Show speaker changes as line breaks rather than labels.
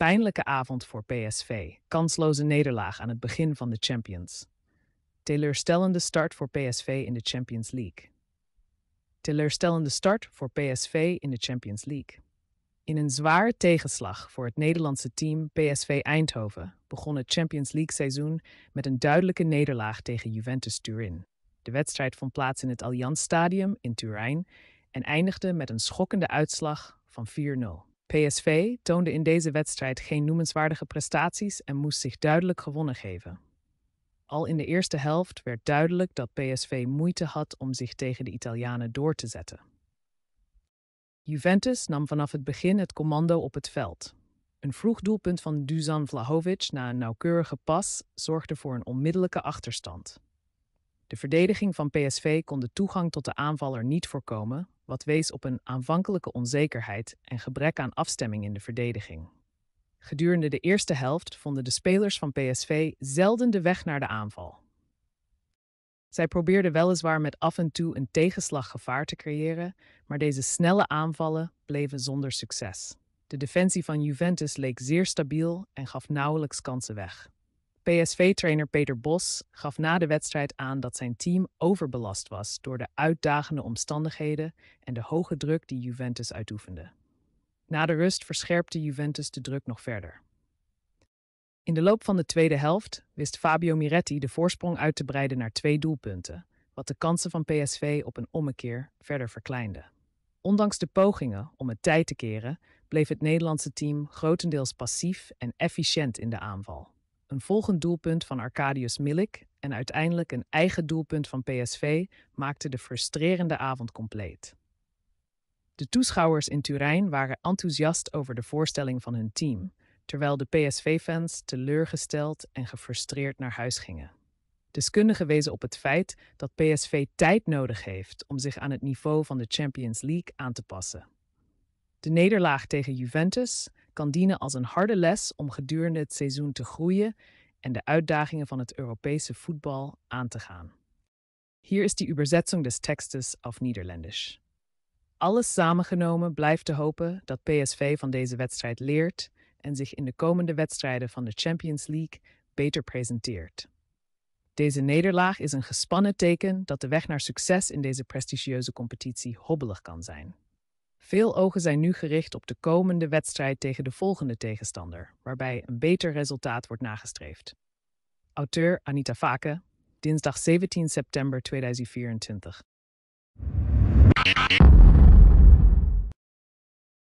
Pijnlijke avond voor PSV. Kansloze nederlaag aan het begin van de Champions. Teleurstellende start voor PSV in de Champions League. Teleurstellende start voor PSV in de Champions League. In een zwaar tegenslag voor het Nederlandse team PSV Eindhoven begon het Champions League seizoen met een duidelijke nederlaag tegen Juventus Turin. De wedstrijd vond plaats in het Allianz Stadium in Turijn en eindigde met een schokkende uitslag van 4-0. PSV toonde in deze wedstrijd geen noemenswaardige prestaties en moest zich duidelijk gewonnen geven. Al in de eerste helft werd duidelijk dat PSV moeite had om zich tegen de Italianen door te zetten. Juventus nam vanaf het begin het commando op het veld. Een vroeg doelpunt van Dusan Vlahovic na een nauwkeurige pas zorgde voor een onmiddellijke achterstand. De verdediging van PSV kon de toegang tot de aanvaller niet voorkomen, wat wees op een aanvankelijke onzekerheid en gebrek aan afstemming in de verdediging. Gedurende de eerste helft vonden de spelers van PSV zelden de weg naar de aanval. Zij probeerden weliswaar met af en toe een tegenslag gevaar te creëren, maar deze snelle aanvallen bleven zonder succes. De defensie van Juventus leek zeer stabiel en gaf nauwelijks kansen weg. PSV-trainer Peter Bos gaf na de wedstrijd aan dat zijn team overbelast was door de uitdagende omstandigheden en de hoge druk die Juventus uitoefende. Na de rust verscherpte Juventus de druk nog verder. In de loop van de tweede helft wist Fabio Miretti de voorsprong uit te breiden naar twee doelpunten, wat de kansen van PSV op een ommekeer verder verkleinde. Ondanks de pogingen om het tijd te keren, bleef het Nederlandse team grotendeels passief en efficiënt in de aanval een volgend doelpunt van Arcadius Milik en uiteindelijk een eigen doelpunt van PSV maakte de frustrerende avond compleet. De toeschouwers in Turijn waren enthousiast over de voorstelling van hun team, terwijl de PSV-fans teleurgesteld en gefrustreerd naar huis gingen. Deskundigen wezen op het feit dat PSV tijd nodig heeft om zich aan het niveau van de Champions League aan te passen. De nederlaag tegen Juventus kan dienen als een harde les om gedurende het seizoen te groeien en de uitdagingen van het Europese voetbal aan te gaan. Hier is die overzetting des Textes auf Nederlandisch. Alles samengenomen blijft te hopen dat PSV van deze wedstrijd leert en zich in de komende wedstrijden van de Champions League beter presenteert. Deze nederlaag is een gespannen teken dat de weg naar succes in deze prestigieuze competitie hobbelig kan zijn. Veel ogen zijn nu gericht op de komende wedstrijd tegen de volgende tegenstander, waarbij een beter resultaat wordt nagestreefd. Auteur Anita Vaken, dinsdag 17 september 2024.